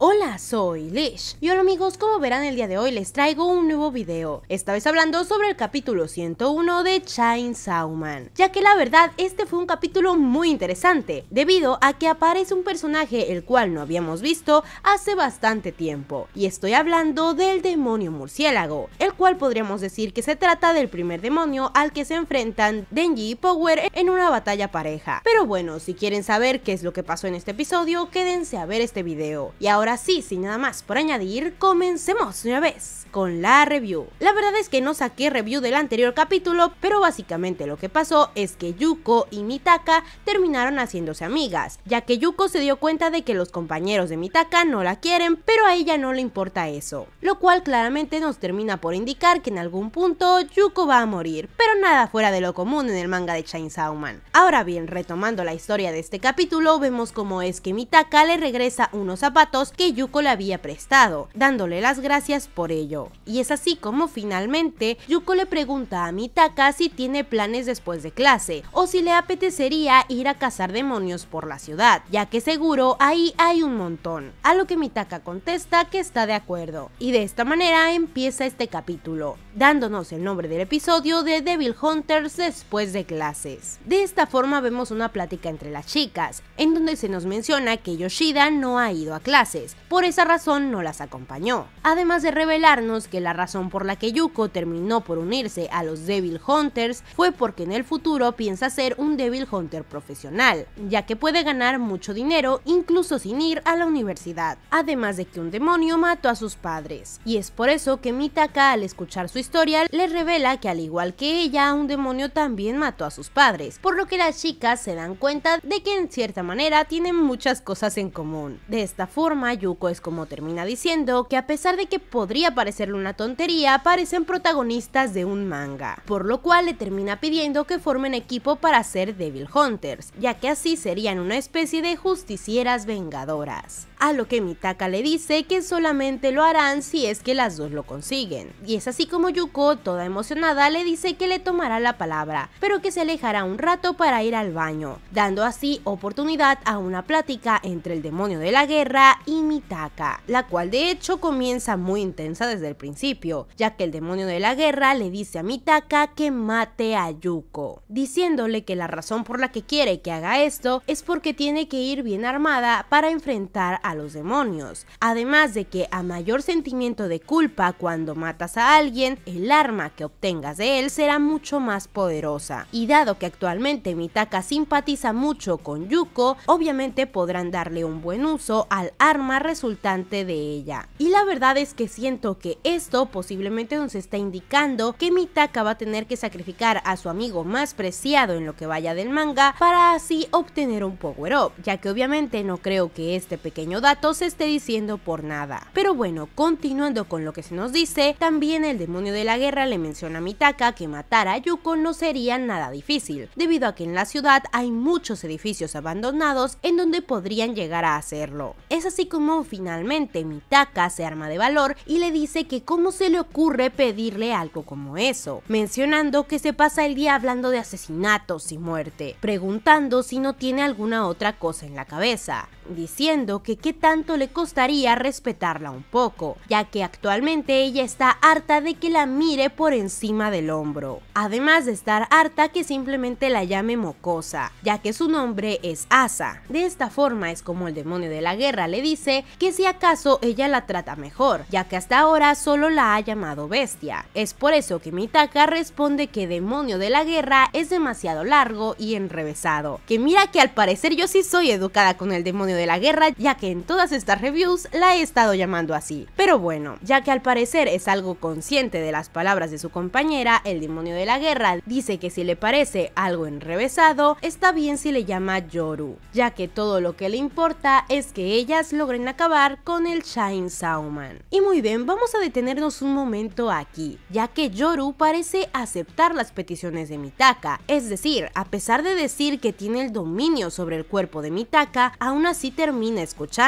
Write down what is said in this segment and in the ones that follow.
Hola, soy Lish. Y hola amigos, como verán el día de hoy les traigo un nuevo video. Esta vez hablando sobre el capítulo 101 de Chainsaw Man. Ya que la verdad, este fue un capítulo muy interesante, debido a que aparece un personaje el cual no habíamos visto hace bastante tiempo. Y estoy hablando del demonio murciélago, el cual podríamos decir que se trata del primer demonio al que se enfrentan Denji y Power en una batalla pareja. Pero bueno, si quieren saber qué es lo que pasó en este episodio, quédense a ver este video. Y ahora Así, sin nada más por añadir, comencemos una vez con la review. La verdad es que no saqué review del anterior capítulo, pero básicamente lo que pasó es que Yuko y Mitaka terminaron haciéndose amigas, ya que Yuko se dio cuenta de que los compañeros de Mitaka no la quieren, pero a ella no le importa eso, lo cual claramente nos termina por indicar que en algún punto Yuko va a morir, pero nada fuera de lo común en el manga de Chainsaw Man. Ahora bien, retomando la historia de este capítulo, vemos cómo es que Mitaka le regresa unos zapatos que Yuko le había prestado, dándole las gracias por ello. Y es así como finalmente Yuko le pregunta a Mitaka si tiene planes después de clase o si le apetecería ir a cazar demonios por la ciudad, ya que seguro ahí hay un montón. A lo que Mitaka contesta que está de acuerdo. Y de esta manera empieza este capítulo, dándonos el nombre del episodio de Devil Hunters después de clases. De esta forma vemos una plática entre las chicas, en donde se nos menciona que Yoshida no ha ido a clases por esa razón no las acompañó. Además de revelarnos que la razón por la que Yuko terminó por unirse a los Devil Hunters fue porque en el futuro piensa ser un Devil Hunter profesional, ya que puede ganar mucho dinero incluso sin ir a la universidad. Además de que un demonio mató a sus padres. Y es por eso que Mitaka al escuchar su historia le revela que al igual que ella un demonio también mató a sus padres, por lo que las chicas se dan cuenta de que en cierta manera tienen muchas cosas en común. De esta forma Yuko es como termina diciendo que a pesar de que podría parecerle una tontería, parecen protagonistas de un manga, por lo cual le termina pidiendo que formen equipo para ser Devil Hunters, ya que así serían una especie de justicieras vengadoras a lo que Mitaka le dice que solamente lo harán si es que las dos lo consiguen. Y es así como Yuko, toda emocionada, le dice que le tomará la palabra, pero que se alejará un rato para ir al baño, dando así oportunidad a una plática entre el demonio de la guerra y Mitaka, la cual de hecho comienza muy intensa desde el principio, ya que el demonio de la guerra le dice a Mitaka que mate a Yuko, diciéndole que la razón por la que quiere que haga esto es porque tiene que ir bien armada para enfrentar a a los demonios. Además de que a mayor sentimiento de culpa cuando matas a alguien, el arma que obtengas de él será mucho más poderosa. Y dado que actualmente Mitaka simpatiza mucho con Yuko, obviamente podrán darle un buen uso al arma resultante de ella. Y la verdad es que siento que esto posiblemente nos está indicando que Mitaka va a tener que sacrificar a su amigo más preciado en lo que vaya del manga para así obtener un power up, ya que obviamente no creo que este pequeño Datos se esté diciendo por nada. Pero bueno, continuando con lo que se nos dice, también el demonio de la guerra le menciona a Mitaka que matar a Yuko no sería nada difícil, debido a que en la ciudad hay muchos edificios abandonados en donde podrían llegar a hacerlo. Es así como finalmente Mitaka se arma de valor y le dice que cómo se le ocurre pedirle algo como eso, mencionando que se pasa el día hablando de asesinatos y muerte, preguntando si no tiene alguna otra cosa en la cabeza, diciendo que tanto le costaría respetarla un poco, ya que actualmente ella está harta de que la mire por encima del hombro, además de estar harta que simplemente la llame mocosa, ya que su nombre es Asa. De esta forma es como el demonio de la guerra le dice que si acaso ella la trata mejor, ya que hasta ahora solo la ha llamado bestia. Es por eso que Mitaka responde que demonio de la guerra es demasiado largo y enrevesado, que mira que al parecer yo sí soy educada con el demonio de la guerra, ya que todas estas reviews la he estado llamando así. Pero bueno, ya que al parecer es algo consciente de las palabras de su compañera, el demonio de la guerra dice que si le parece algo enrevesado, está bien si le llama Yoru, ya que todo lo que le importa es que ellas logren acabar con el Shine Sauman. Y muy bien, vamos a detenernos un momento aquí, ya que Yoru parece aceptar las peticiones de Mitaka, es decir, a pesar de decir que tiene el dominio sobre el cuerpo de Mitaka, aún así termina escuchando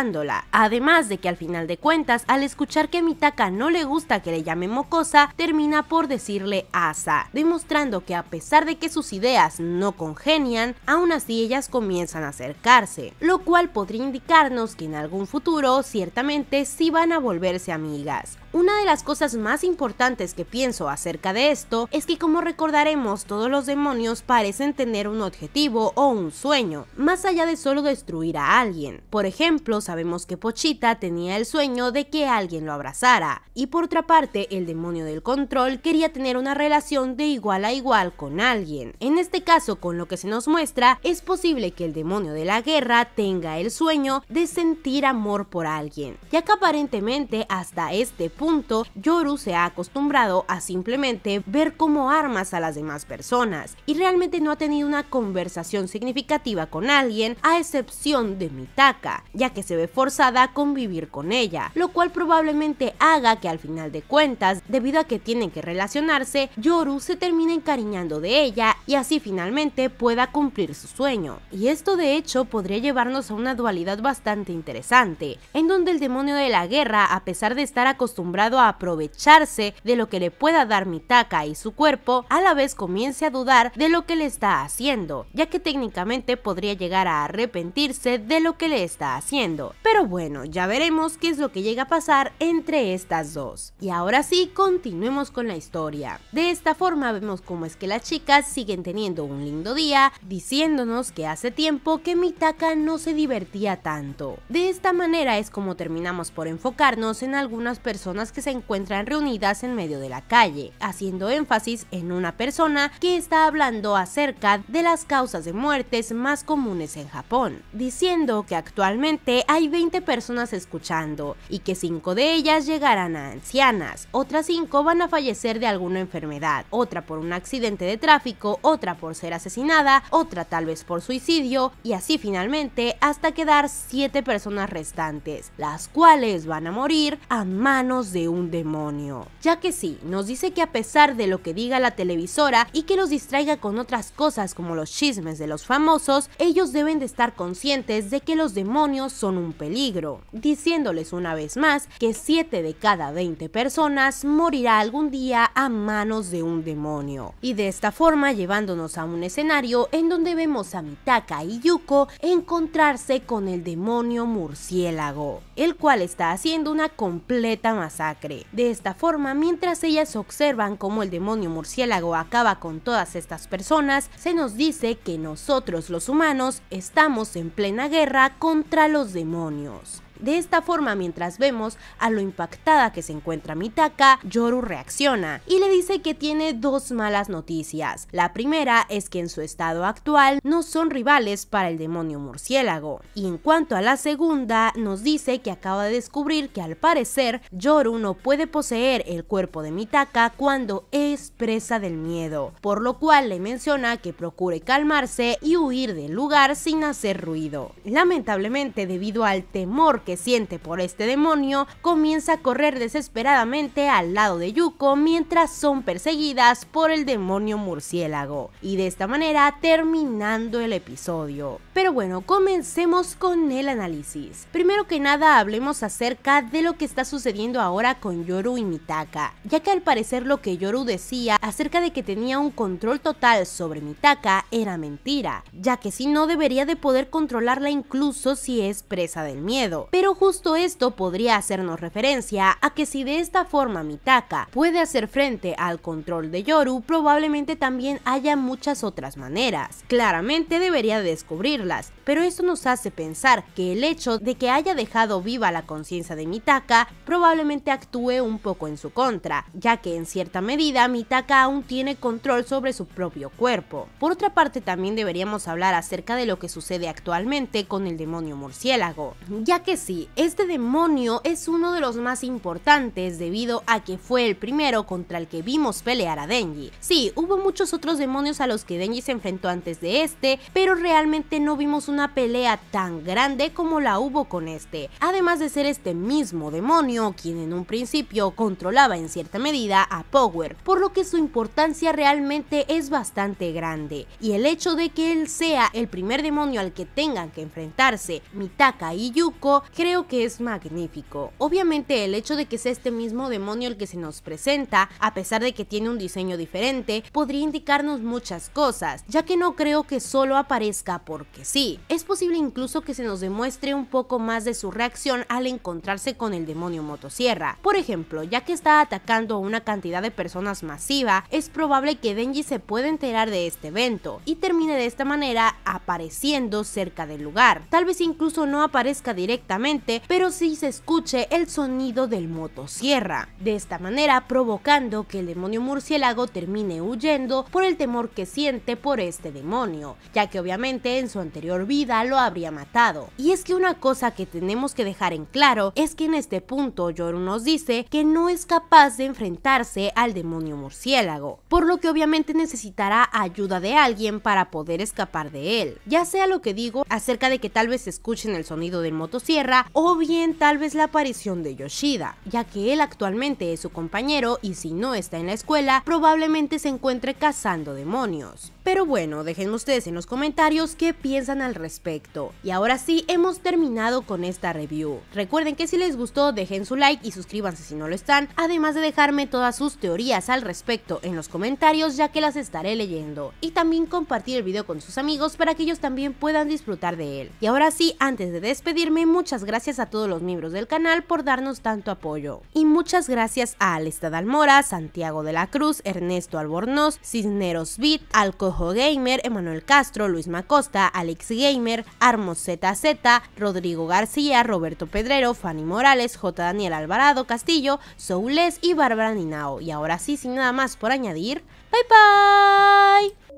Además de que al final de cuentas, al escuchar que Mitaka no le gusta que le llame mocosa, termina por decirle asa, demostrando que a pesar de que sus ideas no congenian, aún así ellas comienzan a acercarse, lo cual podría indicarnos que en algún futuro ciertamente sí van a volverse amigas. Una de las cosas más importantes que pienso acerca de esto es que como recordaremos todos los demonios parecen tener un objetivo o un sueño, más allá de solo destruir a alguien. Por ejemplo, sabemos que Pochita tenía el sueño de que alguien lo abrazara. Y por otra parte, el demonio del control quería tener una relación de igual a igual con alguien. En este caso, con lo que se nos muestra, es posible que el demonio de la guerra tenga el sueño de sentir amor por alguien, ya que aparentemente hasta este punto Yoru se ha acostumbrado a simplemente ver como armas a las demás personas y realmente no ha tenido una conversación significativa con alguien a excepción de Mitaka, ya que se ve forzada a convivir con ella, lo cual probablemente haga que al final de cuentas, debido a que tienen que relacionarse, Yoru se termine encariñando de ella y así finalmente pueda cumplir su sueño. Y esto de hecho podría llevarnos a una dualidad bastante interesante, en donde el demonio de la guerra, a pesar de estar acostumbrado a aprovecharse de lo que le pueda dar Mitaka y su cuerpo, a la vez comience a dudar de lo que le está haciendo, ya que técnicamente podría llegar a arrepentirse de lo que le está haciendo. Pero bueno, ya veremos qué es lo que llega a pasar entre estas dos. Y ahora sí, continuemos con la historia. De esta forma vemos cómo es que las chicas siguen teniendo un lindo día, diciéndonos que hace tiempo que Mitaka no se divertía tanto. De esta manera es como terminamos por enfocarnos en algunas personas que se encuentran reunidas en medio de la calle, haciendo énfasis en una persona que está hablando acerca de las causas de muertes más comunes en Japón, diciendo que actualmente hay 20 personas escuchando y que 5 de ellas llegarán a ancianas, otras 5 van a fallecer de alguna enfermedad, otra por un accidente de tráfico, otra por ser asesinada, otra tal vez por suicidio y así finalmente hasta quedar 7 personas restantes, las cuales van a morir a manos de un demonio. Ya que sí, nos dice que a pesar de lo que diga la televisora y que los distraiga con otras cosas como los chismes de los famosos, ellos deben de estar conscientes de que los demonios son un peligro, diciéndoles una vez más que 7 de cada 20 personas morirá algún día a manos de un demonio. Y de esta forma llevándonos a un escenario en donde vemos a Mitaka y Yuko encontrarse con el demonio murciélago, el cual está haciendo una completa masacre. De esta forma, mientras ellas observan cómo el demonio murciélago acaba con todas estas personas, se nos dice que nosotros los humanos estamos en plena guerra contra los demonios monios. De esta forma, mientras vemos a lo impactada que se encuentra Mitaka, Yoru reacciona y le dice que tiene dos malas noticias. La primera es que en su estado actual no son rivales para el demonio murciélago. Y en cuanto a la segunda, nos dice que acaba de descubrir que al parecer Yoru no puede poseer el cuerpo de Mitaka cuando es presa del miedo, por lo cual le menciona que procure calmarse y huir del lugar sin hacer ruido. Lamentablemente, debido al temor que siente por este demonio, comienza a correr desesperadamente al lado de Yuko mientras son perseguidas por el demonio murciélago, y de esta manera terminando el episodio. Pero bueno, comencemos con el análisis. Primero que nada hablemos acerca de lo que está sucediendo ahora con Yoru y Mitaka, ya que al parecer lo que Yoru decía acerca de que tenía un control total sobre Mitaka era mentira, ya que si no debería de poder controlarla incluso si es presa del miedo. Pero justo esto podría hacernos referencia a que si de esta forma Mitaka puede hacer frente al control de Yoru, probablemente también haya muchas otras maneras. Claramente debería descubrirlas, pero esto nos hace pensar que el hecho de que haya dejado viva la conciencia de Mitaka probablemente actúe un poco en su contra, ya que en cierta medida Mitaka aún tiene control sobre su propio cuerpo. Por otra parte también deberíamos hablar acerca de lo que sucede actualmente con el demonio murciélago, ya que este demonio es uno de los más importantes debido a que fue el primero contra el que vimos pelear a Denji. Sí, hubo muchos otros demonios a los que Denji se enfrentó antes de este, pero realmente no vimos una pelea tan grande como la hubo con este. Además de ser este mismo demonio quien en un principio controlaba en cierta medida a Power, por lo que su importancia realmente es bastante grande. Y el hecho de que él sea el primer demonio al que tengan que enfrentarse Mitaka y Yuko creo que es magnífico. Obviamente el hecho de que sea este mismo demonio el que se nos presenta, a pesar de que tiene un diseño diferente, podría indicarnos muchas cosas, ya que no creo que solo aparezca porque sí. Es posible incluso que se nos demuestre un poco más de su reacción al encontrarse con el demonio motosierra. Por ejemplo, ya que está atacando a una cantidad de personas masiva, es probable que Denji se pueda enterar de este evento y termine de esta manera apareciendo cerca del lugar. Tal vez incluso no aparezca directamente pero si se escuche el sonido del motosierra, de esta manera provocando que el demonio murciélago termine huyendo por el temor que siente por este demonio, ya que obviamente en su anterior vida lo habría matado. Y es que una cosa que tenemos que dejar en claro es que en este punto Yoru nos dice que no es capaz de enfrentarse al demonio murciélago, por lo que obviamente necesitará ayuda de alguien para poder escapar de él. Ya sea lo que digo acerca de que tal vez escuchen el sonido del motosierra o bien tal vez la aparición de Yoshida, ya que él actualmente es su compañero y si no está en la escuela, probablemente se encuentre cazando demonios. Pero bueno, dejen ustedes en los comentarios qué piensan al respecto. Y ahora sí, hemos terminado con esta review. Recuerden que si les gustó, dejen su like y suscríbanse si no lo están, además de dejarme todas sus teorías al respecto en los comentarios ya que las estaré leyendo. Y también compartir el video con sus amigos para que ellos también puedan disfrutar de él. Y ahora sí, antes de despedirme, muchas gracias a todos los miembros del canal por darnos tanto apoyo. Y muchas gracias a Alestad Almora, Santiago de la Cruz, Ernesto Albornoz, Cisneros Vid, Alcohol Gamer, Emanuel Castro, Luis Macosta, Alex Gamer, Armo ZZ, Rodrigo García, Roberto Pedrero, Fanny Morales, J. Daniel Alvarado Castillo, Soules y Bárbara Ninao. Y ahora sí, sin nada más por añadir, bye bye.